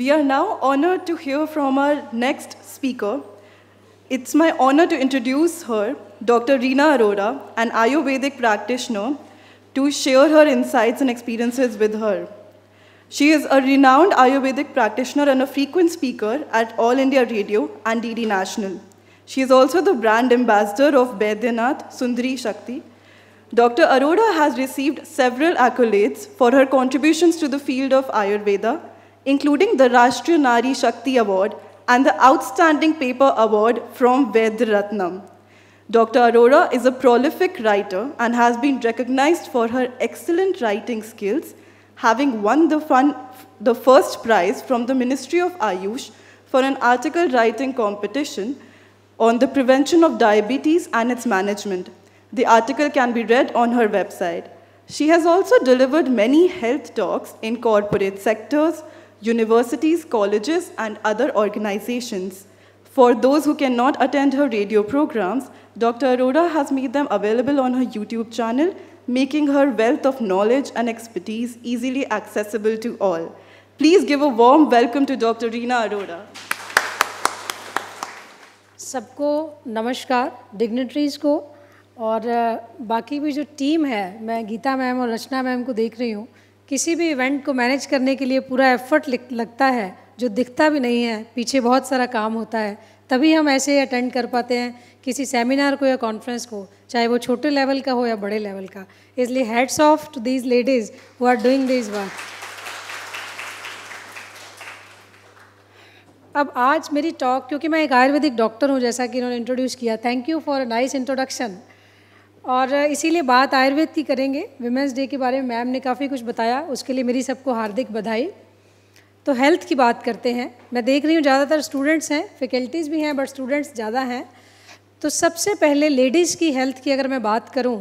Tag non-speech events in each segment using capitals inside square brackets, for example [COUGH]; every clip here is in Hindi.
We are now honored to hear from our next speaker. It's my honor to introduce her, Dr. Reena Arora, an Ayurvedic practitioner, to share her insights and experiences with her. She is a renowned Ayurvedic practitioner and a frequent speaker at All India Radio and DD National. She is also the brand ambassador of Baidyanath Sundari Shakti. Dr. Arora has received several accolades for her contributions to the field of Ayurveda including the Rashtriya Nari Shakti Award and the Outstanding Paper Award from Vedratnam. Dr. Arora is a prolific writer and has been recognized for her excellent writing skills, having won the, fun, the first prize from the Ministry of Ayush for an article writing competition on the prevention of diabetes and its management. The article can be read on her website. She has also delivered many health talks in corporate sectors, universities, colleges, and other organizations. For those who cannot attend her radio programs, Dr. Arora has made them available on her YouTube channel, making her wealth of knowledge and expertise easily accessible to all. Please give a warm welcome to Dr. Reena Arora. सबको नमस्कार डिग्नेटरीज को और बाकी भी जो टीम है मैं गीता मैम और रचना मैम को देख रही हूँ किसी भी इवेंट को मैनेज करने के लिए पूरा एफर्ट लगता है जो दिखता भी नहीं है पीछे बहुत सारा काम होता है तभी हम ऐसे अटेंड कर पाते हैं किसी सेमिनार को या कॉन्फ्रेंस को चाहे वो छोटे लेवल का हो या बड़े लेवल का इसलिए heads off to these ladies who are doing this work अब आज मेरी टॉक क्योंकि मैं एक आयुर्वेदिक डॉक्टर हूँ जैसा कि इन्होंने इंट्रोड्यूस किया thank you for a nice introduction और इसीलिए बात आयुर्वेद की करेंगे विमेंस डे के बारे में मैम ने काफ़ी कुछ बताया उसके लिए मेरी सबको हार्दिक बधाई तो हेल्थ की बात करते हैं मैं देख रही हूँ ज़्यादातर स्टूडेंट्स हैं फैकल्टीज़ भी हैं बट स्टूडेंट्स ज़्यादा हैं तो सबसे पहले लेडीज़ की हेल्थ की अगर मैं बात करूँ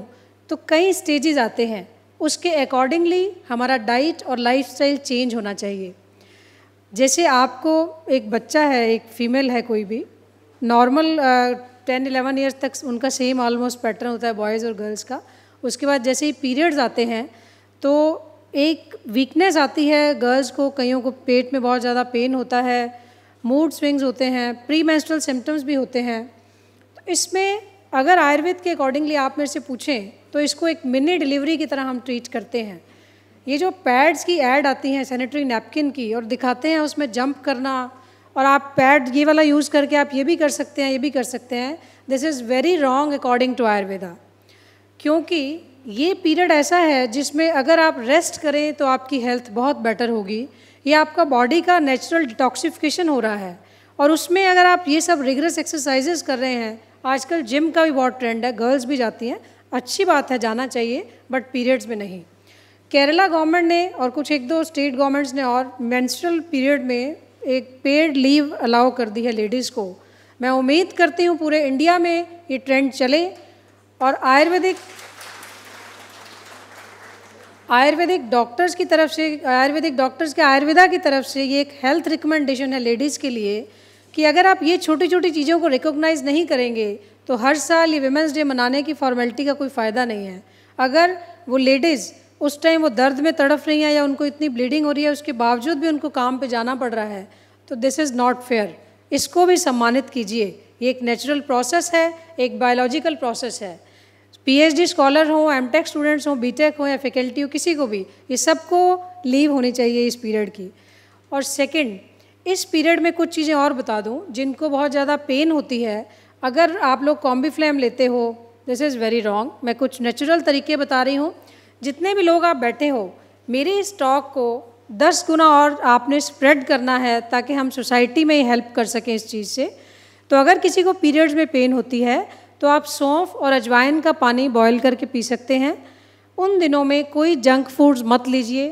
तो कई स्टेजेस आते हैं उसके अकॉर्डिंगली हमारा डाइट और लाइफस्टाइल चेंज होना चाहिए जैसे आपको एक बच्चा है एक फीमेल है कोई भी नॉर्मल टेन इलेवन ईयर्स तक उनका सेम ऑलमोस्ट पैटर्न होता है बॉयज़ और गर्ल्स का उसके बाद जैसे ही पीरियड्स आते हैं तो एक वीकनेस आती है गर्ल्स को कईयों को पेट में बहुत ज़्यादा पेन होता है मूड स्विंग्स होते हैं प्री मैंस्ट्रल सिम्टम्स भी होते हैं तो इसमें अगर आयुर्वेद के अकॉर्डिंगली आप मेरे से पूछें तो इसको एक मिनी डिलीवरी की तरह हम ट्रीट करते हैं ये जो पैड्स की एड आती हैं सैनिटरी नैपकिन की और दिखाते हैं उसमें जंप करना और आप पैड ये वाला यूज़ करके आप ये भी कर सकते हैं ये भी कर सकते हैं this is very wrong according to Ayurveda क्योंकि ये पीरियड ऐसा है जिसमें अगर आप रेस्ट करें तो आपकी हेल्थ बहुत बेटर होगी ये आपका बॉडी का नेचुरल डिटॉक्सिफिकेशन हो रहा है और उसमें अगर आप ये सब रिगरस एक्सरसाइजेस कर रहे हैं आजकल जिम का भी बहुत ट्रेंड है गर्ल्स भी जाती हैं अच्छी बात है जाना चाहिए बट पीरियड्स में नहीं केरला गवर्नमेंट ने और कुछ एक दो स्टेट गवर्नमेंट्स ने और मैंस्ट्रल पीरियड में एक पेड लीव अलाउ कर दी है लेडीज़ को मैं उम्मीद करती हूँ पूरे इंडिया में ये ट्रेंड चले और आयुर्वेदिक आयुर्वेदिक डॉक्टर्स की तरफ से आयुर्वेदिक डॉक्टर्स के आयुर्वेदा की तरफ से ये एक हेल्थ रिकमेंडेशन है लेडीज़ के लिए कि अगर आप ये छोटी छोटी चीज़ों को रिकॉग्नाइज नहीं करेंगे तो हर साल ये वेमेंस डे मनाने की फॉर्मेलिटी का कोई फ़ायदा नहीं है अगर वो लेडीज़ उस टाइम वो दर्द में तड़फ रही हैं या उनको इतनी ब्लीडिंग हो रही है उसके बावजूद भी उनको काम पे जाना पड़ रहा है तो दिस इज़ नॉट फेयर इसको भी सम्मानित कीजिए ये एक नेचुरल प्रोसेस है एक बायोलॉजिकल प्रोसेस है पीएचडी स्कॉलर हों एम टेक स्टूडेंट्स हों बीटेक हों या फैकल्टी हो किसी को भी ये सबको लीव होनी चाहिए इस पीरियड की और सेकंड इस पीरियड में कुछ चीज़ें और बता दूं जिनको बहुत ज़्यादा पेन होती है अगर आप लोग कॉम्बी फ्लेम लेते हो दिस इज़ वेरी रॉन्ग मैं कुछ नेचुरल तरीके बता रही हूँ जितने भी लोग आप बैठे हो मेरे इस टॉक को दस गुना और आपने स्प्रेड करना है ताकि हम सोसाइटी में हेल्प कर सकें इस चीज़ से तो अगर किसी को पीरियड्स में पेन होती है तो आप सौंफ और अजवाइन का पानी बॉयल करके पी सकते हैं उन दिनों में कोई जंक फूड्स मत लीजिए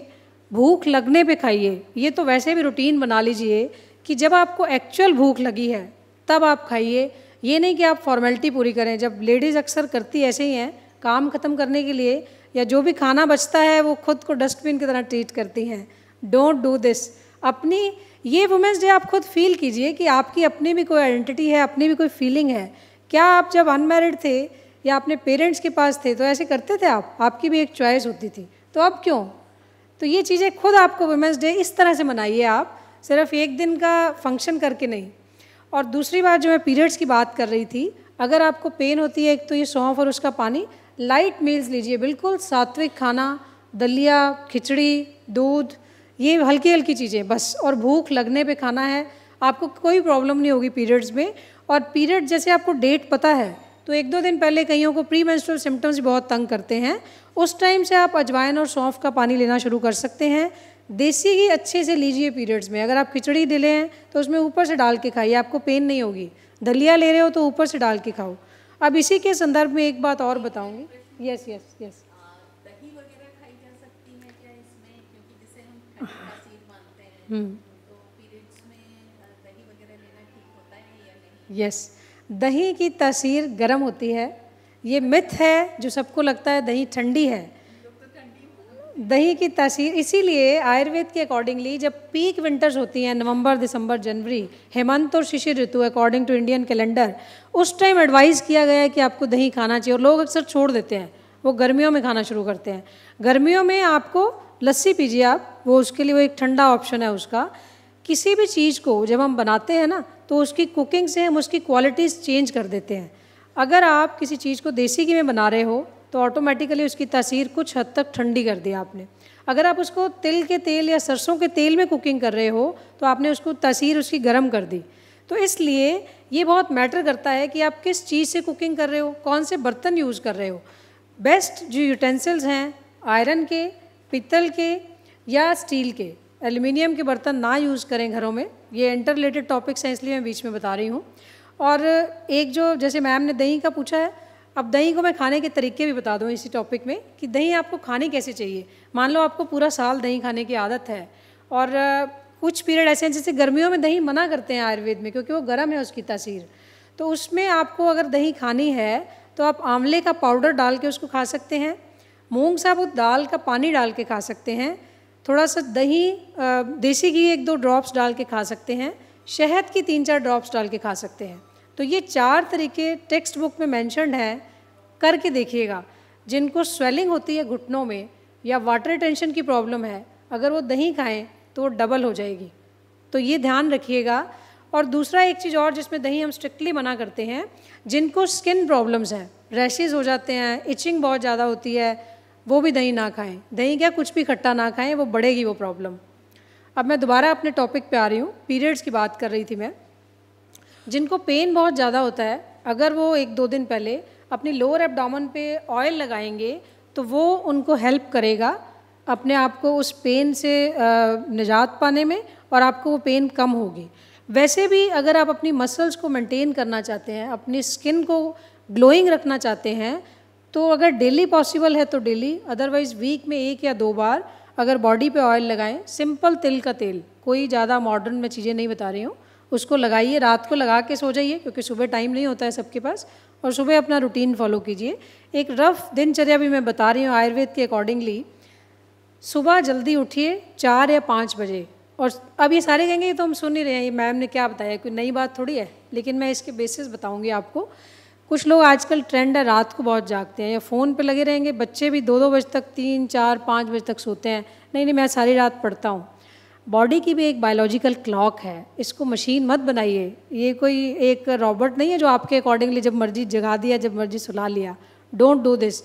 भूख लगने पे खाइए ये तो वैसे भी रूटीन बना लीजिए कि जब आपको एक्चुअल भूख लगी है तब आप खाइए ये नहीं कि आप फॉर्मेलिटी पूरी करें जब लेडीज़ अक्सर करती ऐसे ही हैं काम ख़त्म करने के लिए या जो भी खाना बचता है वो खुद को डस्टबिन की तरह ट्रीट करती हैं डोंट डू दिस अपनी ये वुमेंस डे आप खुद फील कीजिए कि आपकी अपनी भी कोई आइडेंटिटी है अपनी भी कोई फीलिंग है क्या आप जब अनमेरिड थे या अपने पेरेंट्स के पास थे तो ऐसे करते थे आप आपकी भी एक चॉइस होती थी तो अब क्यों तो ये चीज़ें खुद आपको वुमेंस डे इस तरह से मनाइए आप सिर्फ एक दिन का फंक्शन करके नहीं और दूसरी बात जो मैं पीरियड्स की बात कर रही थी अगर आपको पेन होती है एक तो ये सौंफ और उसका पानी लाइट मील्स लीजिए बिल्कुल सात्विक खाना दलिया खिचड़ी दूध ये हल्की हल्की चीज़ें बस और भूख लगने पे खाना है आपको कोई प्रॉब्लम नहीं होगी पीरियड्स में और पीरियड जैसे आपको डेट पता है तो एक दो दिन पहले कईयों को प्री मेंस्ट्रुअल सिम्टम्स बहुत तंग करते हैं उस टाइम से आप अजवाइन और सौंफ का पानी लेना शुरू कर सकते हैं देसी घी अच्छे से लीजिए पीरियड्स में अगर आप खिचड़ी ले हैं तो उसमें ऊपर से डाल के खाइए आपको पेन नहीं होगी दलिया ले रहे हो तो ऊपर से डाल के खाओ अब इसी के संदर्भ में एक बात और बताऊंगी यस यस यस यस दही की तासीर गर्म होती है ये मिथ है जो सबको लगता है दही ठंडी है दही की तासीर इसीलिए आयुर्वेद के अकॉर्डिंगली जब पीक विंटर्स होती हैं नवंबर दिसंबर जनवरी हेमंत और शिशिर ऋतु अकॉर्डिंग टू इंडियन कैलेंडर उस टाइम एडवाइस किया गया है कि आपको दही खाना चाहिए और लोग अक्सर छोड़ देते हैं वो गर्मियों में खाना शुरू करते हैं गर्मियों में आपको लस्सी पीजिए आप वो उसके लिए वो एक ठंडा ऑप्शन है उसका किसी भी चीज़ को जब हम बनाते हैं ना तो उसकी कुकिंग से हम उसकी क्वालिटीज़ चेंज कर देते हैं अगर आप किसी चीज़ को देसी घी में बना रहे हो तो ऑटोमेटिकली उसकी तासीर कुछ हद तक ठंडी कर दिया आपने अगर आप उसको तिल के तेल या सरसों के तेल में कुकिंग कर रहे हो तो आपने उसको तासीर उसकी गर्म कर दी तो इसलिए ये बहुत मैटर करता है कि आप किस चीज़ से कुकिंग कर रहे हो कौन से बर्तन यूज़ कर रहे हो बेस्ट जो यूटेंसिल्स हैं आयरन के पीतल के या स्टील के एल्युमिनियम के बर्तन ना यूज़ करें घरों में ये इंटर रिलेटेड टॉपिक्स हैं इसलिए मैं बीच में बता रही हूँ और एक जो जैसे मैम ने दही का पूछा है अब दही को मैं खाने के तरीके भी बता दूँ इसी टॉपिक में कि दही आपको खाने कैसे चाहिए मान लो आपको पूरा साल दही खाने की आदत है और कुछ पीरियड ऐसे हैं जैसे गर्मियों में दही मना करते हैं आयुर्वेद में क्योंकि वो गर्म है उसकी तासीर तो उसमें आपको अगर दही खानी है तो आप आंवले का पाउडर डाल के उसको खा सकते हैं मूंग साबुत दाल का पानी डाल के खा सकते हैं थोड़ा सा दही देसी घी एक दो ड्रॉप्स डाल के खा सकते हैं शहद की तीन चार ड्रॉप्स डाल के खा सकते हैं तो ये चार तरीके टेक्स्ट बुक में मैंशनड हैं करके देखिएगा जिनको स्वेलिंग होती है घुटनों में या वाटर टेंशन की प्रॉब्लम है अगर वो दही खाएं तो वो डबल हो जाएगी तो ये ध्यान रखिएगा और दूसरा एक चीज़ और जिसमें दही हम स्ट्रिक्टली मना करते हैं जिनको स्किन प्रॉब्लम्स हैं रैशेज़ हो जाते हैं इचिंग बहुत ज़्यादा होती है वो भी दही ना खाएं दही क्या कुछ भी खट्टा ना खाएं वो बढ़ेगी वो प्रॉब्लम अब मैं दोबारा अपने टॉपिक पे आ रही हूँ पीरियड्स की बात कर रही थी मैं जिनको पेन बहुत ज़्यादा होता है अगर वो एक दो दिन पहले अपनी लोअर एबडामन पे ऑयल लगाएंगे तो वो उनको हेल्प करेगा अपने आप को उस पेन से निजात पाने में और आपको वो पेन कम होगी वैसे भी अगर आप अपनी मसल्स को मेंटेन करना चाहते हैं अपनी स्किन को ग्लोइंग रखना चाहते हैं तो अगर डेली पॉसिबल है तो डेली अदरवाइज़ वीक में एक या दो बार अगर बॉडी पे ऑयल लगाएं सिंपल तिल का तेल कोई ज़्यादा मॉडर्न में चीज़ें नहीं बता रही हूँ उसको लगाइए रात को लगा के सो जाइए क्योंकि सुबह टाइम नहीं होता है सबके पास और सुबह अपना रूटीन फॉलो कीजिए एक रफ दिनचर्या भी मैं बता रही हूँ आयुर्वेद के अकॉर्डिंगली सुबह जल्दी उठिए चार या पाँच बजे और अब ये सारे कहेंगे ये तो हम सुन ही रहे हैं ये मैम ने क्या बताया कोई नई बात थोड़ी है लेकिन मैं इसके बेसिस बताऊँगी आपको कुछ लोग आजकल ट्रेंड है रात को बहुत जागते हैं या फ़ोन पे लगे रहेंगे बच्चे भी दो दो बजे तक तीन चार पाँच बजे तक सोते हैं नहीं नहीं मैं सारी रात पढ़ता हूँ बॉडी की भी एक बायोलॉजिकल क्लॉक है इसको मशीन मत बनाइए ये कोई एक रॉबर्ट नहीं है जो आपके अकॉर्डिंगली जब मर्जी जगा दिया जब मर्जी सुला लिया डोंट डू दिस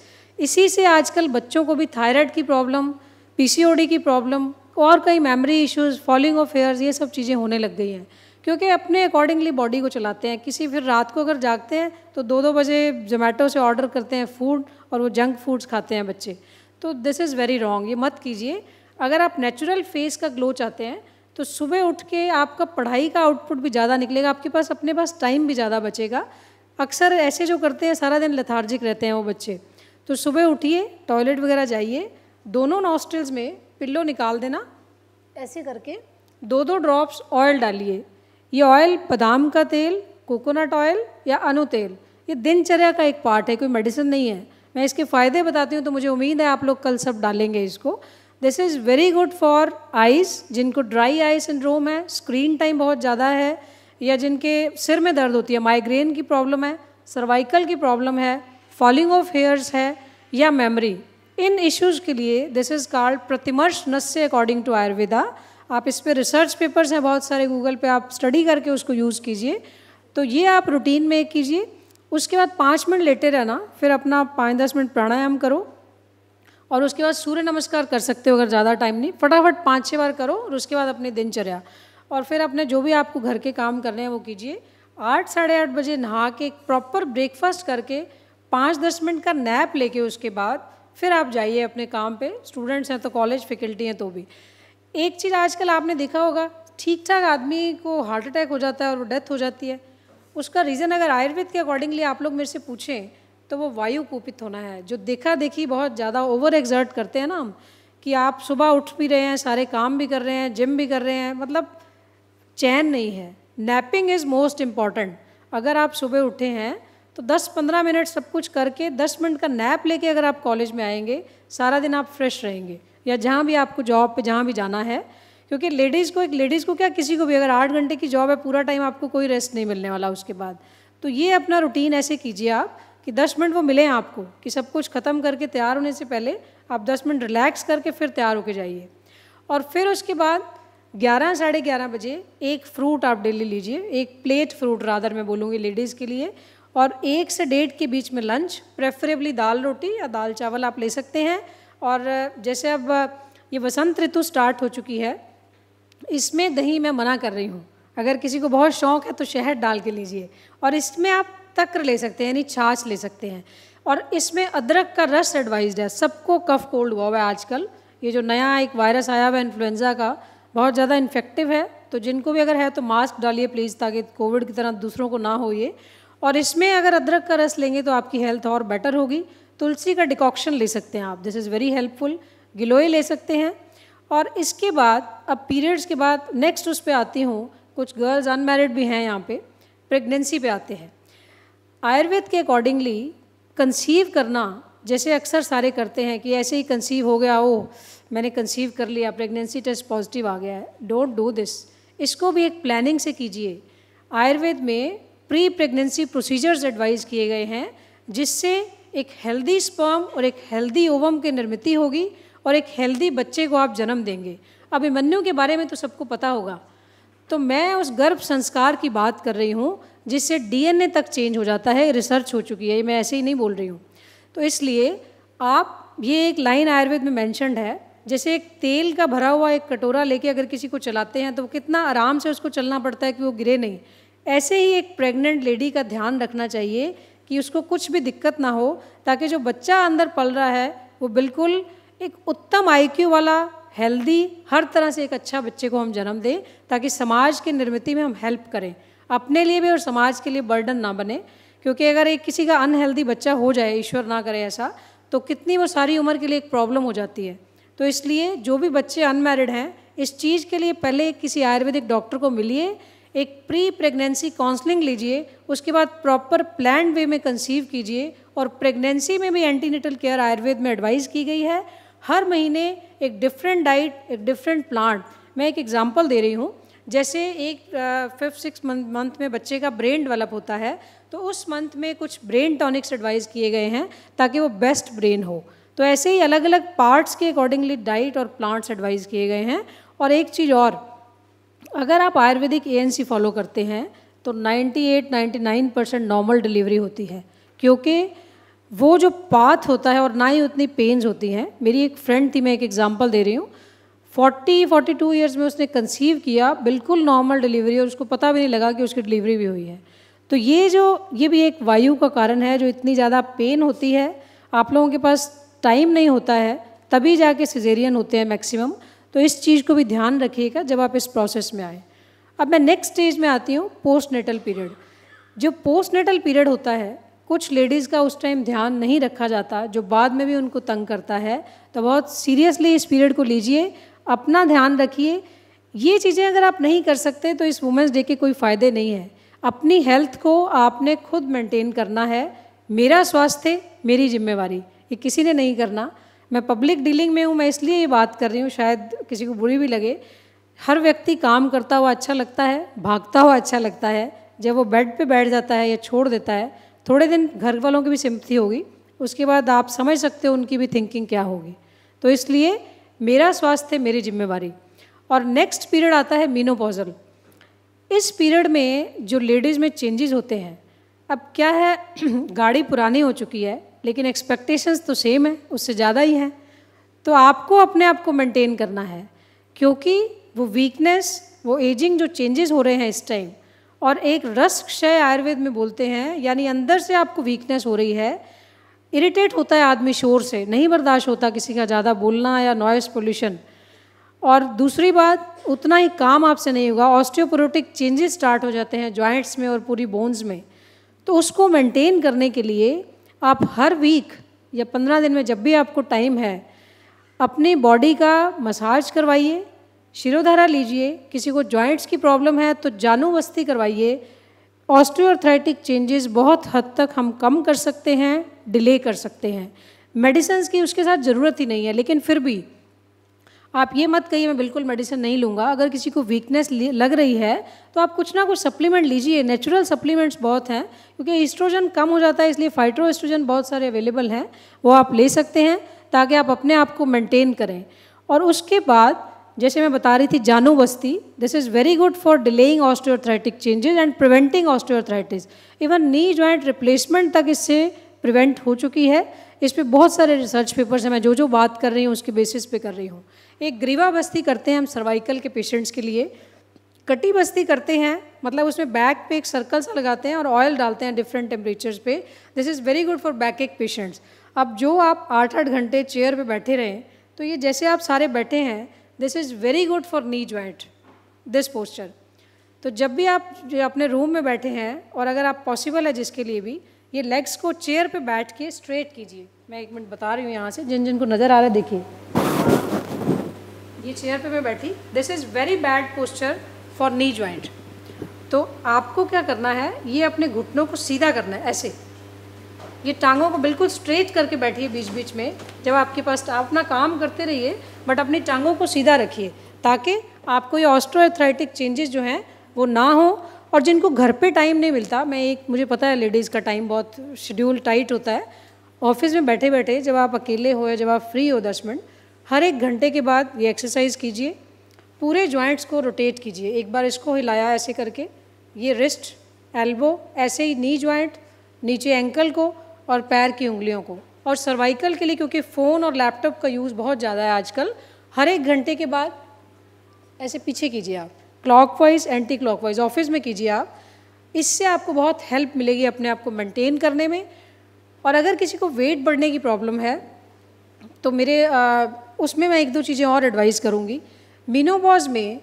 इसी से आजकल बच्चों को भी थायराइड की प्रॉब्लम पीसीओडी की प्रॉब्लम और कई memory issues falling off hairs ये सब चीज़ें होने लग गई हैं क्योंकि अपने अकॉर्डिंगली बॉडी को चलाते हैं किसी फिर रात को अगर जागते हैं तो दो दो बजे जोमेटो से ऑर्डर करते हैं फूड और वो जंक फूड्स खाते हैं बच्चे तो दिस इज़ वेरी रॉन्ग ये मत कीजिए अगर आप नेचुरल फेस का ग्लो चाहते हैं तो सुबह उठ के आपका पढ़ाई का आउटपुट भी ज़्यादा निकलेगा आपके पास अपने पास टाइम भी ज़्यादा बचेगा अक्सर ऐसे जो करते हैं सारा दिन लथार्जिक रहते हैं वो बच्चे तो सुबह उठिए टॉयलेट वगैरह जाइए दोनों नॉस्ट्रल्स में पिल्लो निकाल देना ऐसे करके दो दो ड्रॉप्स ऑयल डालिए ये ऑयल बादाम का तेल कोकोनट ऑयल या अनु तेल ये दिनचर्या का एक पार्ट है कोई मेडिसिन नहीं है मैं इसके फ़ायदे बताती हूँ तो मुझे उम्मीद है आप लोग कल सब डालेंगे इसको this is very good for eyes जिनको ड्राई आई सिंड्रोम है स्क्रीन टाइम बहुत ज़्यादा है या जिनके सिर में दर्द होती है माइग्रेन की प्रॉब्लम है सर्वाइकल की प्रॉब्लम है फॉलिंग ऑफ हेयर्स है या मेमोरी इन इश्यूज़ के लिए this is called Pratimarsha Nasya according to Ayurveda आप इस पर रिसर्च पेपर्स हैं बहुत सारे गूगल पे आप स्टडी करके उसको यूज़ कीजिए तो ये आप रूटीन में कीजिए उसके बाद पाँच मिनट लेटे रहना फिर अपना पाँच दस मिनट प्राणायाम करो और उसके बाद सूर्य नमस्कार कर सकते हो अगर ज़्यादा टाइम नहीं फटाफट पाँच छः बार करो और उसके बाद अपनी दिनचर्या और फिर अपने जो भी आपको घर के काम करने हैं वो कीजिए आठ साढ़े आठ बजे नहा के एक प्रॉपर ब्रेकफास्ट करके पाँच दस मिनट का नैप लेके उसके बाद फिर आप जाइए अपने काम पे स्टूडेंट्स हैं तो कॉलेज फैकल्टी हैं तो भी एक चीज़ आजकल आपने देखा होगा ठीक ठाक आदमी को हार्ट अटैक हो जाता है और वो डेथ हो जाती है उसका रीज़न अगर आयुर्वेद के अकॉर्डिंगली आप लोग मेरे से पूछें तो वो वायु कूपित होना है जो देखा देखी बहुत ज़्यादा ओवर एग्जर्ट करते हैं ना हम कि आप सुबह उठ भी रहे हैं सारे काम भी कर रहे हैं जिम भी कर रहे हैं मतलब चैन नहीं है नैपिंग इज़ मोस्ट इम्पॉर्टेंट अगर आप सुबह उठे हैं तो 10-15 मिनट सब कुछ करके 10 मिनट का नैप लेके अगर आप कॉलेज में आएंगे सारा दिन आप फ्रेश रहेंगे या जहाँ भी आपको जॉब पे जहाँ भी जाना है क्योंकि लेडीज़ को एक लेडीज़ को क्या किसी को भी अगर आठ घंटे की जॉब है पूरा टाइम आपको कोई रेस्ट नहीं मिलने वाला उसके बाद तो ये अपना रूटीन ऐसे कीजिए आप कि दस मिनट वो मिले आपको कि सब कुछ ख़त्म करके तैयार होने से पहले आप दस मिनट रिलैक्स करके फिर तैयार होके जाइए और फिर उसके बाद ग्यारह साढ़े ग्यारह बजे एक फ्रूट आप डेली लीजिए एक प्लेट फ्रूट रादर मैं बोलूँगी लेडीज़ के लिए और एक से डेढ़ के बीच में लंच प्रेफरेबली दाल रोटी या दाल चावल आप ले सकते हैं और जैसे अब ये वसंत ऋतु स्टार्ट हो चुकी है इसमें दही मैं मना कर रही हूँ अगर किसी को बहुत शौक है तो शहद डाल के लीजिए और इसमें आप तक्र ले सकते हैं यानी छाछ ले सकते हैं और इसमें अदरक का रस एडवाइज है सबको कफ कोल्ड हुआ हुआ है आजकल ये जो नया एक वायरस आया हुआ है इन्फ्लुएंज़ा का बहुत ज़्यादा इन्फेक्टिव है तो जिनको भी अगर है तो मास्क डालिए प्लीज़ ताकि कोविड की तरह दूसरों को ना हो ये और इसमें अगर अदरक का रस लेंगे तो आपकी हेल्थ और बेटर होगी तुलसी का डिकॉक्शन ले सकते हैं आप दिस इज़ वेरी हेल्पफुल गिलोय ले सकते हैं और इसके बाद अब पीरियड्स के बाद नेक्स्ट उस पर आती हूँ कुछ गर्ल्स अनमेरिड भी हैं यहाँ पे प्रेगनेंसी पे आते हैं आयुर्वेद के अकॉर्डिंगली कंसीव करना जैसे अक्सर सारे करते हैं कि ऐसे ही कंसीव हो गया हो मैंने कंसीव कर लिया प्रेगनेंसी टेस्ट पॉजिटिव आ गया है डोंट डू दिस इसको भी एक प्लानिंग से कीजिए आयुर्वेद में प्री प्रेगनेंसी प्रोसीजर्स एडवाइज किए गए हैं जिससे एक हेल्दी स्पर्म और एक हेल्दी ओवम की निर्मित होगी और एक हेल्दी बच्चे को आप जन्म देंगे अब इमन्यू के बारे में तो सबको पता होगा तो मैं उस गर्भ संस्कार की बात कर रही हूँ जिससे डीएनए तक चेंज हो जाता है रिसर्च हो चुकी है मैं ऐसे ही नहीं बोल रही हूँ तो इसलिए आप ये एक लाइन आयुर्वेद में मैंशनड है जैसे एक तेल का भरा हुआ एक कटोरा लेके अगर किसी को चलाते हैं तो कितना आराम से उसको चलना पड़ता है कि वो गिरे नहीं ऐसे ही एक प्रेग्नेंट लेडी का ध्यान रखना चाहिए कि उसको कुछ भी दिक्कत ना हो ताकि जो बच्चा अंदर पल रहा है वो बिल्कुल एक उत्तम आईक्यू वाला हेल्दी हर तरह से एक अच्छा बच्चे को हम जन्म दें ताकि समाज के निर्मित में हम हेल्प करें अपने लिए भी और समाज के लिए बर्डन ना बने क्योंकि अगर एक किसी का अनहेल्दी बच्चा हो जाए ईश्वर ना करे ऐसा तो कितनी वो सारी उम्र के लिए एक प्रॉब्लम हो जाती है तो इसलिए जो भी बच्चे अनमेरिड हैं इस चीज़ के लिए पहले किसी आयुर्वेदिक डॉक्टर को मिलिए एक प्री प्रेगनेंसी काउंसलिंग लीजिए उसके बाद प्रॉपर प्लान वे में कंसीव कीजिए और प्रेगनेंसी में भी एंटीनेटल केयर आयुर्वेद में एडवाइस की गई है हर महीने एक डिफरेंट डाइट एक डिफरेंट प्लांट मैं एक एग्जाम्पल दे रही हूँ जैसे एक फिफ्थ सिक्स मंथ में बच्चे का ब्रेन डेवलप होता है तो उस मंथ में कुछ ब्रेन टॉनिक्स एडवाइज़ किए गए हैं ताकि वो बेस्ट ब्रेन हो तो ऐसे ही अलग अलग पार्ट्स के अकॉर्डिंगली डाइट और प्लांट्स एडवाइज़ किए गए हैं और एक चीज़ और अगर आप आयुर्वेदिक ए फॉलो करते हैं तो 98 99 परसेंट नॉर्मल डिलीवरी होती है क्योंकि वो जो पाथ होता है और ना ही उतनी पेन्स होती हैं मेरी एक फ्रेंड थी मैं एक एग्जांपल दे रही हूँ फोर्टी फोर्टी टू ईयर्स में उसने कंसीव किया बिल्कुल नॉर्मल डिलीवरी और उसको पता भी नहीं लगा कि उसकी डिलीवरी भी हुई है तो ये जो ये भी एक वायु का कारण है जो इतनी ज़्यादा पेन होती है आप लोगों के पास टाइम नहीं होता है तभी जाके सिजेरियन होते हैं मैक्सिमम तो इस चीज़ को भी ध्यान रखिएगा जब आप इस प्रोसेस में आए अब मैं नेक्स्ट स्टेज में आती हूँ पोस्ट नेटल पीरियड जो पोस्ट नेटल पीरियड होता है कुछ लेडीज़ का उस टाइम ध्यान नहीं रखा जाता जो बाद में भी उनको तंग करता है तो बहुत सीरियसली इस पीरियड को लीजिए अपना ध्यान रखिए ये चीज़ें अगर आप नहीं कर सकते तो इस वुमेंस डे के कोई फ़ायदे नहीं हैं अपनी हेल्थ को आपने खुद मेंटेन करना है मेरा स्वास्थ्य मेरी जिम्मेवारी ये किसी ने नहीं करना मैं पब्लिक डीलिंग में हूँ मैं इसलिए ये बात कर रही हूँ शायद किसी को बुरी भी लगे हर व्यक्ति काम करता हुआ अच्छा लगता है भागता हुआ अच्छा लगता है जब वो बेड पे बैठ जाता है या छोड़ देता है थोड़े दिन घर वालों की भी सिमती होगी उसके बाद आप समझ सकते हो उनकी भी थिंकिंग क्या होगी तो इसलिए मेरा स्वास्थ्य मेरी जिम्मेवारी और नेक्स्ट पीरियड आता है मीनोपोजल इस पीरियड में जो लेडीज़ में चेंजेस होते हैं अब क्या है [CLEARS THROAT] गाड़ी पुरानी हो चुकी है लेकिन एक्सपेक्टेशंस तो सेम है उससे ज़्यादा ही हैं तो आपको अपने आप को मेंटेन करना है क्योंकि वो वीकनेस वो एजिंग जो चेंजेस हो रहे हैं इस टाइम और एक रस क्षय आयुर्वेद में बोलते हैं यानी अंदर से आपको वीकनेस हो रही है इरिटेट होता है आदमी शोर से नहीं बर्दाश्त होता किसी का ज़्यादा बोलना या नॉइस पोल्यूशन और दूसरी बात उतना ही काम आपसे नहीं होगा ऑस्टियोपोरोटिक चेंजेस स्टार्ट हो जाते हैं जॉइंट्स में और पूरी बोन्स में तो उसको मेंटेन करने के लिए आप हर वीक या पंद्रह दिन में जब भी आपको टाइम है अपनी बॉडी का मसाज करवाइए शिरोधारा लीजिए किसी को जॉइंट्स की प्रॉब्लम है तो जानू बस्ती करवाइए ऑस्टियोआर्थराइटिक चेंजेस बहुत हद तक हम कम कर सकते हैं डिले कर सकते हैं मेडिसन्स की उसके साथ ज़रूरत ही नहीं है लेकिन फिर भी आप ये मत कहिए मैं बिल्कुल मेडिसिन नहीं लूँगा अगर किसी को वीकनेस लग रही है तो आप कुछ ना कुछ सप्लीमेंट लीजिए नेचुरल सप्लीमेंट्स बहुत हैं क्योंकि ईस्ट्रोजन कम हो जाता है इसलिए फाइट्रो एस्ट्रोजन बहुत सारे अवेलेबल हैं वो आप ले सकते हैं ताकि आप अपने आप को मेंटेन करें और उसके बाद जैसे मैं बता रही थी Janu Basti this is very good for delaying osteoarthritic changes and preventing osteoarthritis even knee joint replacement तक इससे प्रिवेंट हो चुकी है इस पर बहुत सारे रिसर्च पेपर्स हैं मैं जो जो बात कर रही हूँ उसके बेसिस पे कर रही हूँ एक ग्रीवा बस्ती करते हैं हम सर्वाइकल के पेशेंट्स के लिए कटी बस्ती करते हैं मतलब उसमें बैक पे एक सर्कल सा लगाते हैं और ऑयल डालते हैं डिफरेंट टेम्परेचर्स पे this is very good for backache patients अब जो आप आठ आठ घंटे चेयर पे बैठे रहें तो ये जैसे आप सारे बैठे हैं this is very good for knee joint this posture तो जब भी आप जो अपने रूम में बैठे हैं और अगर आप पॉसिबल है जिसके लिए भी ये लेग्स को चेयर पे बैठ के स्ट्रेट कीजिए मैं एक मिनट बता रही हूँ यहाँ से जिन जिन को नज़र आ रहा है देखिए ये चेयर पे मैं बैठी this is very bad posture for knee joint तो आपको क्या करना है ये अपने घुटनों को सीधा करना है ऐसे ये टांगों को बिल्कुल स्ट्रेच करके बैठिए बीच बीच में जब आपके पास आप अपना काम करते रहिए बट अपनी टांगों को सीधा रखिए ताकि आपको ये ऑस्ट्रोएथराइटिक चेंजेस जो हैं वो ना हो और जिनको घर पे टाइम नहीं मिलता मैं एक मुझे पता है लेडीज़ का टाइम बहुत शेड्यूल टाइट होता है ऑफिस में बैठे बैठे जब आप अकेले हो या जब आप फ्री हो दस मिनट हर एक घंटे के बाद ये एक्सरसाइज कीजिए पूरे जॉइंट्स को रोटेट कीजिए एक बार इसको हिलाया ऐसे करके ये रिस्ट एल्बो ऐसे ही नी जॉइंट नीचे एंकल को और पैर की उंगलियों को और सर्वाइकल के लिए क्योंकि फ़ोन और लैपटॉप का यूज़ बहुत ज़्यादा है आजकल हर एक घंटे के बाद ऐसे पीछे कीजिए आप वाइज एंटी वाइज ऑफिस में कीजिए आप इससे आपको बहुत हेल्प मिलेगी अपने आप को मेंटेन करने में और अगर किसी को वेट बढ़ने की प्रॉब्लम है तो मेरे आ, उसमें मैं एक दो चीज़ें और एडवाइस करूँगी मीनोबॉज में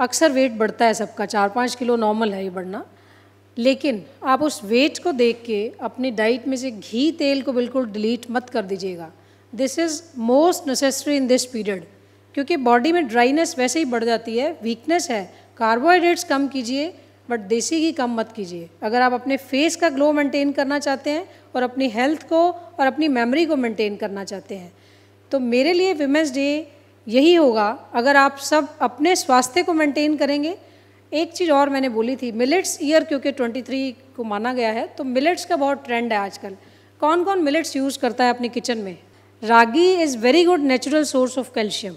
अक्सर वेट बढ़ता है सबका चार पाँच किलो नॉर्मल है ये बढ़ना लेकिन आप उस वेट को देख के अपनी डाइट में से घी तेल को बिल्कुल डिलीट मत कर दीजिएगा this is most necessary in this period क्योंकि बॉडी में ड्राइनेस वैसे ही बढ़ जाती है वीकनेस है कार्बोहाइड्रेट्स कम कीजिए बट देसी घी कम मत कीजिए अगर आप अपने फेस का ग्लो मेंटेन करना चाहते हैं और अपनी हेल्थ को और अपनी मेमोरी को मेंटेन करना चाहते हैं तो मेरे लिए विमेंस डे यही होगा अगर आप सब अपने स्वास्थ्य को मेंटेन करेंगे एक चीज़ और मैंने बोली थी मिलेट्स ईयर क्योंकि 23 को माना गया है तो मिलेट्स का बहुत ट्रेंड है आजकल कौन कौन मिलेट्स यूज़ करता है अपनी किचन में ragi is very good natural source of calcium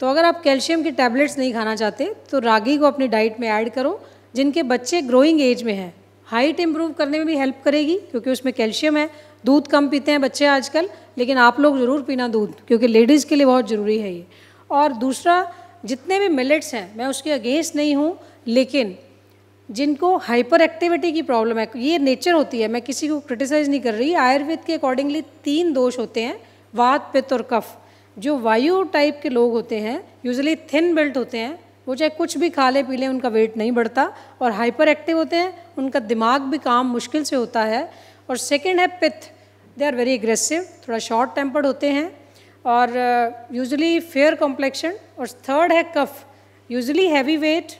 तो अगर आप कैल्शियम की टैबलेट्स नहीं खाना चाहते तो रागी को अपनी डाइट में ऐड करो जिनके बच्चे ग्रोइंग एज में हैं हाइट इम्प्रूव करने में भी हेल्प करेगी क्योंकि उसमें कैल्शियम है दूध कम पीते हैं बच्चे आजकल लेकिन आप लोग ज़रूर पीना दूध क्योंकि लेडीज़ के लिए बहुत ज़रूरी है ये और दूसरा जितने भी मिलेट्स हैं मैं उसके अगेंस्ट नहीं हूँ लेकिन जिनको हाइपर एक्टिविटी की प्रॉब्लम है ये नेचर होती है मैं किसी को क्रिटिसाइज़ नहीं कर रही आयुर्वेद के अकॉर्डिंगली तीन दोष होते हैं वात पित्त और कफ जो वायु टाइप के लोग होते हैं यूजली थिन बिल्ट होते हैं वो चाहे कुछ भी खा ले पी लें उनका वेट नहीं बढ़ता और हाइपर एक्टिव होते हैं उनका दिमाग भी काम मुश्किल से होता है और सेकेंड है pitta they are very aggressive थोड़ा शॉर्ट टेम्पर्ड होते हैं और यूजली फेयर कॉम्प्लेक्शन और थर्ड है kapha usually heavy weight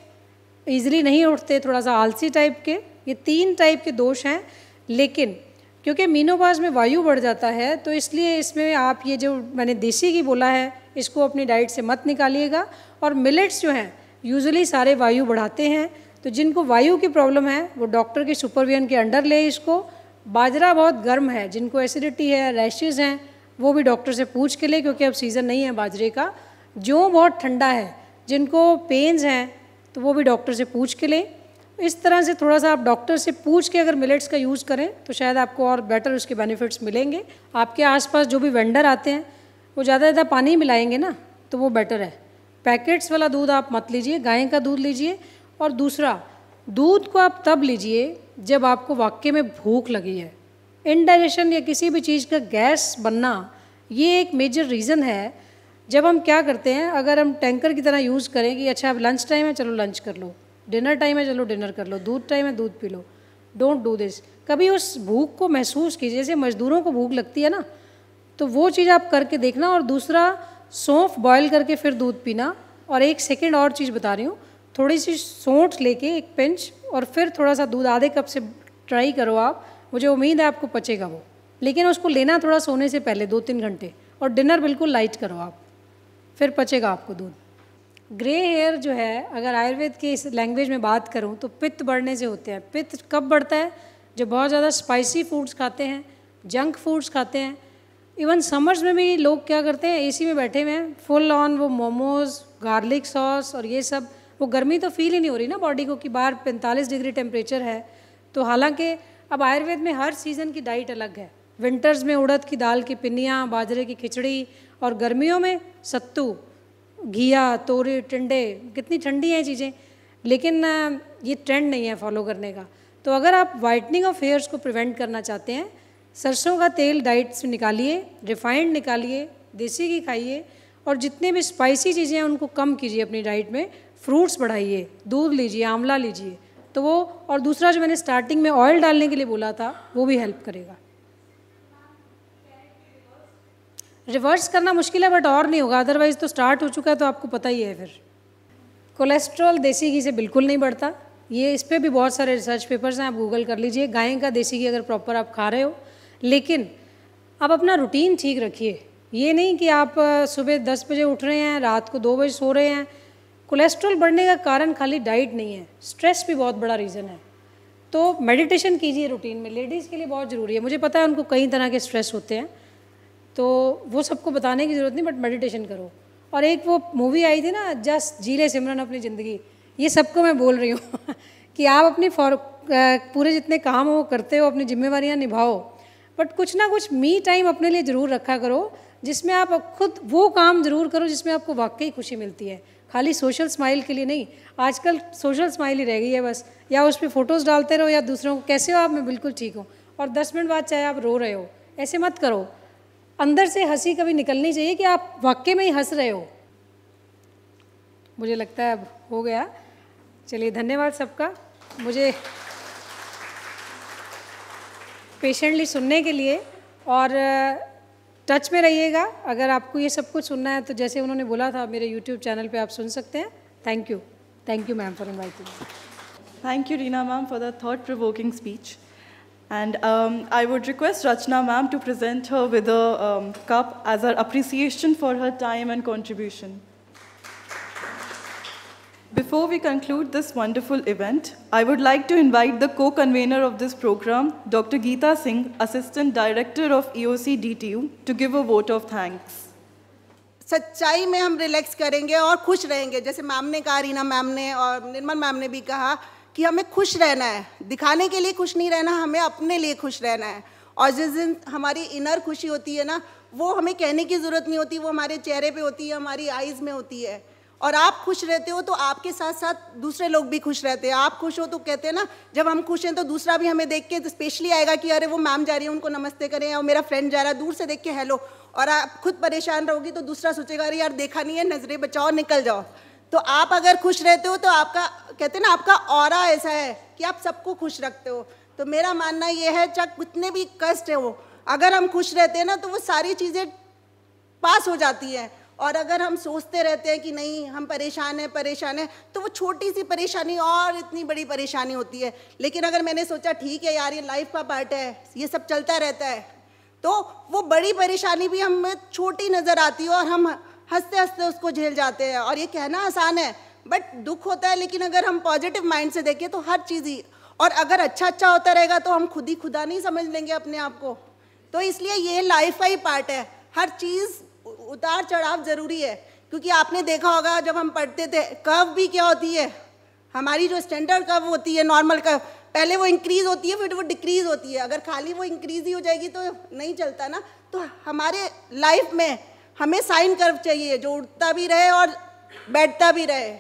easily नहीं उठते थोड़ा सा आलसी टाइप के ये तीन टाइप के दोष हैं लेकिन क्योंकि मीनोबाज में वायु बढ़ जाता है तो इसलिए इसमें आप ये जो मैंने देसी की बोला है इसको अपनी डाइट से मत निकालिएगा और मिलेट्स जो हैं यूजली सारे वायु बढ़ाते हैं तो जिनको वायु की प्रॉब्लम है वो डॉक्टर के सुपरविजन के अंडर ले इसको बाजरा बहुत गर्म है जिनको एसिडिटी है रैशेज़ हैं वो भी डॉक्टर से पूछ के ले क्योंकि अब सीज़न नहीं है बाजरे का जो बहुत ठंडा है जिनको पेन्स हैं तो वो भी डॉक्टर से पूछ के लें इस तरह से थोड़ा सा आप डॉक्टर से पूछ के अगर मिलेट्स का यूज़ करें तो शायद आपको और बेटर उसके बेनिफिट्स मिलेंगे आपके आसपास जो भी वेंडर आते हैं वो ज़्यादा ज़्यादा पानी मिलाएंगे ना तो वो बेटर है पैकेट्स वाला दूध आप मत लीजिए गाय का दूध लीजिए और दूसरा दूध को आप तब लीजिए जब आपको वाक्य में भूख लगी है इनडाइजेशन या किसी भी चीज़ का गैस बनना ये एक मेजर रीज़न है जब हम क्या करते हैं अगर हम टैंकर की तरह यूज़ करें कि अच्छा अब लंच टाइम है चलो लंच कर लो डिनर टाइम है चलो डिनर कर लो दूध टाइम है दूध पी लो डोंट डू दिस कभी उस भूख को महसूस कीजिए जैसे मज़दूरों को भूख लगती है ना तो वो चीज़ आप करके देखना और दूसरा सौंफ बॉयल करके फिर दूध पीना और एक सेकेंड और चीज़ बता रही हूँ थोड़ी सी सौंठ लेके एक पिंच और फिर थोड़ा सा दूध आधे कप से ट्राई करो आप मुझे उम्मीद है आपको पचेगा वो लेकिन उसको लेना थोड़ा सोने से पहले दो तीन घंटे और डिनर बिल्कुल लाइट करो आप फिर पचेगा आपको दूध ग्रे हेयर जो है अगर आयुर्वेद की इस लैंग्वेज में बात करूँ तो पित्त बढ़ने से होते हैं पित्त कब बढ़ता है जो बहुत ज़्यादा स्पाइसी फूड्स खाते हैं जंक फूड्स खाते हैं इवन समर्स में भी लोग क्या करते हैं एसी में बैठे हुए हैं फुल ऑन वो मोमोज़ गार्लिक सॉस और ये सब वो गर्मी तो फील ही नहीं हो रही ना बॉडी को कि बाहर पैंतालीस डिग्री टेम्परेचर है तो हालांकि अब आयुर्वेद में हर सीज़न की डाइट अलग है विंटर्स में उड़द की दाल की पिन्नियाँ बाजरे की खिचड़ी और गर्मियों में सत्तू घिया तोरी टिंडे कितनी ठंडी हैं चीज़ें लेकिन ये ट्रेंड नहीं है फॉलो करने का तो अगर आप वाइटनिंग ऑफ हेयर्स को प्रिवेंट करना चाहते हैं सरसों का तेल डाइट से निकालिए रिफाइंड निकालिए देसी घी खाइए और जितने भी स्पाइसी चीज़ें हैं उनको कम कीजिए अपनी डाइट में फ्रूट्स बढ़ाइए दूध लीजिए आंवला लीजिए तो वो और दूसरा जो मैंने स्टार्टिंग में ऑयल डालने के लिए बोला था वो भी हेल्प करेगा रिवर्स करना मुश्किल है बट और नहीं होगा अदरवाइज़ तो स्टार्ट हो चुका है तो आपको पता ही है फिर कोलेस्ट्रॉल देसी घी से बिल्कुल नहीं बढ़ता ये इस पर भी बहुत सारे रिसर्च पेपर्स हैं आप गूगल कर लीजिए गाय का देसी घी अगर प्रॉपर आप खा रहे हो लेकिन आप अपना रूटीन ठीक रखिए ये नहीं कि आप सुबह दस बजे उठ रहे हैं रात को दो बजे सो रहे हैं कोलेस्ट्रॉल बढ़ने का कारण खाली डाइट नहीं है स्ट्रेस भी बहुत बड़ा रीज़न है तो मेडिटेशन कीजिए रूटीन में लेडीज़ के लिए बहुत ज़रूरी है मुझे पता है उनको कई तरह के स्ट्रेस होते हैं तो वो सबको बताने की ज़रूरत नहीं बट मेडिटेशन करो और एक वो मूवी आई थी ना जस्ट जी ले सिमरन अपनी ज़िंदगी ये सबको मैं बोल रही हूँ [LAUGHS] कि आप अपनी फॉर पूरे जितने काम हो करते हो अपनी जिम्मेवारियाँ निभाओ बट कुछ ना कुछ मी टाइम अपने लिए ज़रूर रखा करो जिसमें आप खुद वो काम ज़रूर करो जिसमें आपको वाकई खुशी मिलती है खाली सोशल स्माइल के लिए नहीं आजकल सोशल स्माइल ही रह गई है बस या उस पर फ़ोटोज़ डालते रहो या दूसरों को कैसे हो आप मैं बिल्कुल ठीक हूँ और दस मिनट बाद चाहे आप रो रहे हो ऐसे मत करो अंदर से हंसी कभी निकलनी चाहिए कि आप वाक्य में ही हंस रहे हो मुझे लगता है अब हो गया चलिए धन्यवाद सबका मुझे पेशेंटली सुनने के लिए और टच में रहिएगा अगर आपको ये सब कुछ सुनना है तो जैसे उन्होंने बोला था मेरे यूट्यूब चैनल पे आप सुन सकते हैं thank you thank you ma'am for inviting thank you Reena ma'am for the thought provoking speech And um, I would request Rachna ma'am to present her with a um, cup as her appreciation for her time and contribution. Before we conclude this wonderful event, I would like to invite the co-convener of this program, Dr. Geeta Singh, Assistant Director of EOC DTU, to give a vote of thanks. सच्चाई में हम रिलैक्स करेंगे और खुश रहेंगे जैसे मैम ने कहा रीना मैम ने और निर्मल मैम ने भी कहा कि हमें खुश रहना है दिखाने के लिए खुश नहीं रहना हमें अपने लिए खुश रहना है और जिस दिन हमारी इनर खुशी होती है ना वो हमें कहने की ज़रूरत नहीं होती वो हमारे चेहरे पे होती है हमारी आइज़ में होती है और आप खुश रहते हो तो आपके साथ साथ दूसरे लोग भी खुश रहते हैं आप खुश हो तो कहते हैं ना जब हम खुश हैं तो दूसरा भी हमें देख के तो स्पेशली आएगा कि अरे वो मैम जा रही है उनको नमस्ते करें और मेरा फ्रेंड जा रहा है दूर से देख के हेलो और आप खुद परेशान रहोगी तो दूसरा सोचेगा अरे यार देखा नहीं है नज़रें बचाओ निकल जाओ तो आप अगर खुश रहते हो तो आपका कहते हैं ना आपका और ऐसा है कि आप सबको खुश रखते हो तो मेरा मानना यह है चाहे कितने भी कष्ट है वो अगर हम खुश रहते हैं ना तो वो सारी चीज़ें पास हो जाती है और अगर हम सोचते रहते हैं कि नहीं हम परेशान हैं परेशान हैं तो वो छोटी सी परेशानी और इतनी बड़ी परेशानी होती है लेकिन अगर मैंने सोचा ठीक है यार ये लाइफ का पार्ट है ये सब चलता रहता है तो वो बड़ी परेशानी भी हमें छोटी नज़र आती है और हम हंसते हंसते उसको झेल जाते हैं और ये कहना आसान है बट दुख होता है लेकिन अगर हम पॉजिटिव माइंड से देखें तो हर चीज़ ही और अगर अच्छा अच्छा होता रहेगा तो हम खुद ही खुदा नहीं समझ लेंगे अपने आप को तो इसलिए ये लाइफ का ही पार्ट है हर चीज़ उतार चढ़ाव ज़रूरी है क्योंकि आपने देखा होगा जब हम पढ़ते थे कर्व भी क्या होती है हमारी जो स्टैंडर्ड कर्व होती है नॉर्मल कर्व पहले वो इंक्रीज़ होती है फिर वो डिक्रीज़ होती है अगर खाली वो इंक्रीज़ ही हो जाएगी तो नहीं चलता ना तो हमारे लाइफ में हमें साइन कर्व चाहिए जो उठता भी रहे और बैठता भी रहे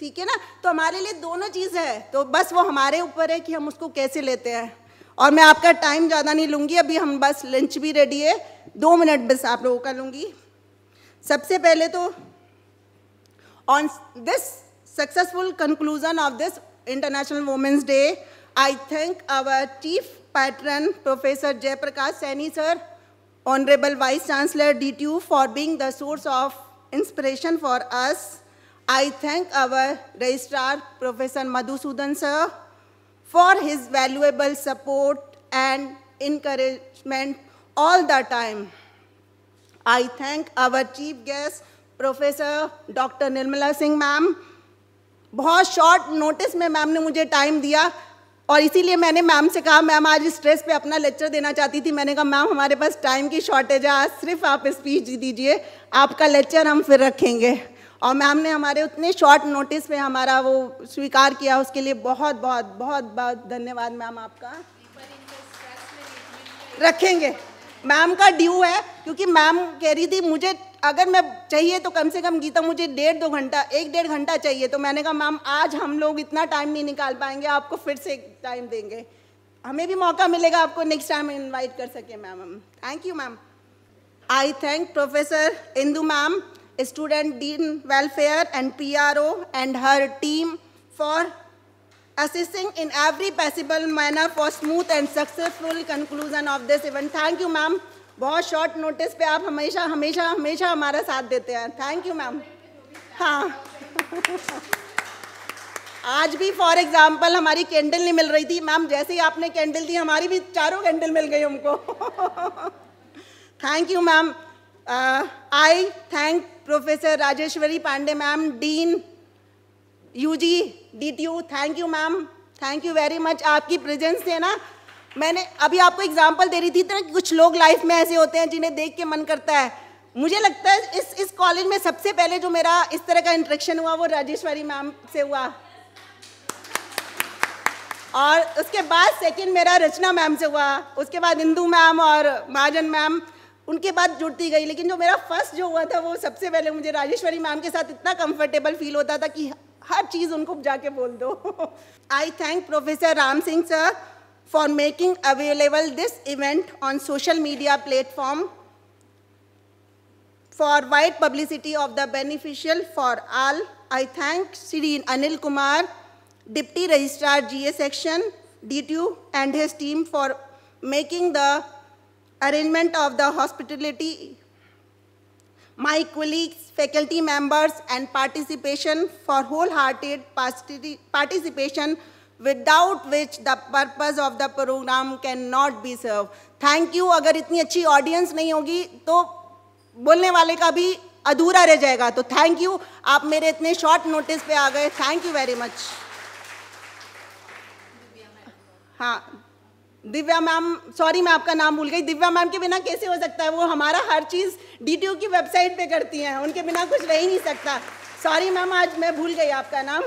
ठीक है ना तो हमारे लिए दोनों चीज़ है तो बस वो हमारे ऊपर है कि हम उसको कैसे लेते हैं और मैं आपका टाइम ज़्यादा नहीं लूँगी अभी हम बस लंच भी रेडी है दो मिनट बस आप लोगों का लूँगी सबसे पहले तो on this successful conclusion of this international women's day I think our chief patron professor Jaiprakash Saini sir chancellor D T U for being the source of inspiration for us I think our registrar professor Madhusudan sir for his valuable support and encouragement all the time. I thank our chief guest, Professor Dr. Nirmala Singh ma'am बहुत शॉर्ट नोटिस में मैम ने मुझे टाइम दिया और इसीलिए मैंने मैम से कहा मैम आज स्ट्रेस पे अपना लेक्चर देना चाहती थी मैंने कहा मैम हमारे पास टाइम की शॉर्टेज है आज सिर्फ आप स्पीच दीजिए आपका लेक्चर हम फिर रखेंगे और मैम ने हमारे उतने शॉर्ट नोटिस पे हमारा वो स्वीकार किया उसके लिए बहुत बहुत बहुत बहुत धन्यवाद मैम आपका रखेंगे मैम का ड्यू है क्योंकि मैम कह रही थी मुझे अगर मैं चाहिए तो कम से कम गीता मुझे डेढ़ दो घंटा एक डेढ़ घंटा चाहिए तो मैंने कहा मैम आज हम लोग इतना टाइम नहीं निकाल पाएंगे आपको फिर से टाइम देंगे हमें भी मौका मिलेगा आपको नेक्स्ट टाइम इनवाइट कर सके मैम हम thank you ma'am I thank professor Indu ma'am student dean welfare and PRO and her team for assisting in every possible manner for smooth and successful conclusion of this event. Thank you, ma'am. bahut short notice pe aap hamesha hamesha hamesha hamara saath dete hain thank you ma'am ha आज भी फॉर एग्जाम्पल हमारी कैंडल नहीं मिल रही थी मैम जैसे ही आपने कैंडल दी हमारी भी चारों कैंडल मिल गई हमको thank you ma'am I thank professor Rajeshwari Pandey ma'am dean UG DTU thank you ma'am thank you very much आपकी प्रेजेंस से ना मैंने अभी आपको एग्जांपल दे रही थी ना कुछ लोग लाइफ में ऐसे होते हैं जिन्हें देख के मन करता है मुझे लगता है इस इस कॉलेज में सबसे पहले जो मेरा इस तरह का इंट्रेक्शन हुआ वो राजेश्वरी मैम से हुआ और उसके बाद सेकंड मेरा रचना मैम से हुआ उसके बाद इंदू मैम और महाजन मैम उनके बाद जुड़ती गई लेकिन जो मेरा फर्स्ट जो हुआ था वो सबसे पहले मुझे राजेश्वरी मैम के साथ इतना कंफर्टेबल फील होता था कि हर चीज़ उनको जाके बोल दो I thank professor Ram Singh sir for making available this event on social media platform for wide publicity of the beneficial for all I thank Shri Anil Kumar deputy registrar ji A section D two and his team for making the arrangement of the hospitality, my colleagues, faculty members, and participation for wholehearted participation without which the purpose of the program cannot be served. Thank you. agar itni achhi audience nahi hogi to bolne wale ka bhi adhura reh jayega to thank you aap mere itne short notice pe aa gaye thank you very much ha Divya ma'am sorry मैं आपका नाम भूल गई दिव्या मैम के बिना कैसे हो सकता है वो हमारा हर चीज़ डी की वेबसाइट पे करती हैं उनके बिना कुछ रह ही नहीं सकता सॉरी मैम आज मैं भूल गई आपका नाम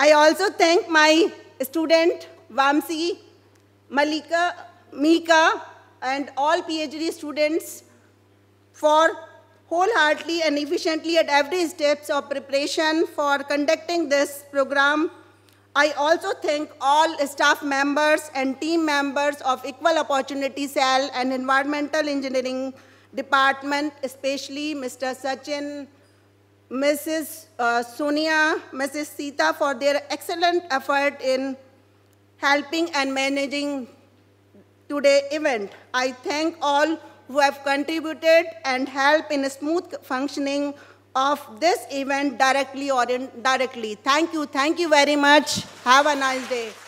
I also thank my student Vamsi Malika Mika and H D students for wholeheartedly and efficiently at every steps of preparation for conducting this programme I also thank all staff members and team members of Equal Opportunity Cell and Environmental Engineering Department, especially Mr. Sachin, Mrs. Uh, Sonia, Mrs. Sita for their excellent effort in helping and managing today's event. I thank all who have contributed and helped in smooth functioning of this event directly or indirectly. Thank you. Thank you very much. Have a nice day.